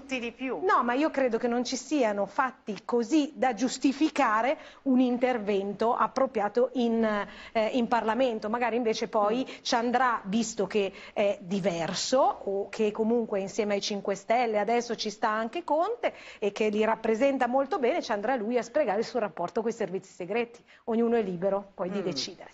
tutti di più. No, ma io credo che non ci siano fatti così da giustificare un intervento appropriato in, eh, in Parlamento. Magari invece poi mm. ci andrà, visto che è diverso o che comunque insieme ai 5 Stelle adesso ci sta anche Conte e che li rappresenta molto bene, ci andrà lui a spiegare il suo rapporto con i servizi segreti. Ognuno è libero poi mm. di decidere.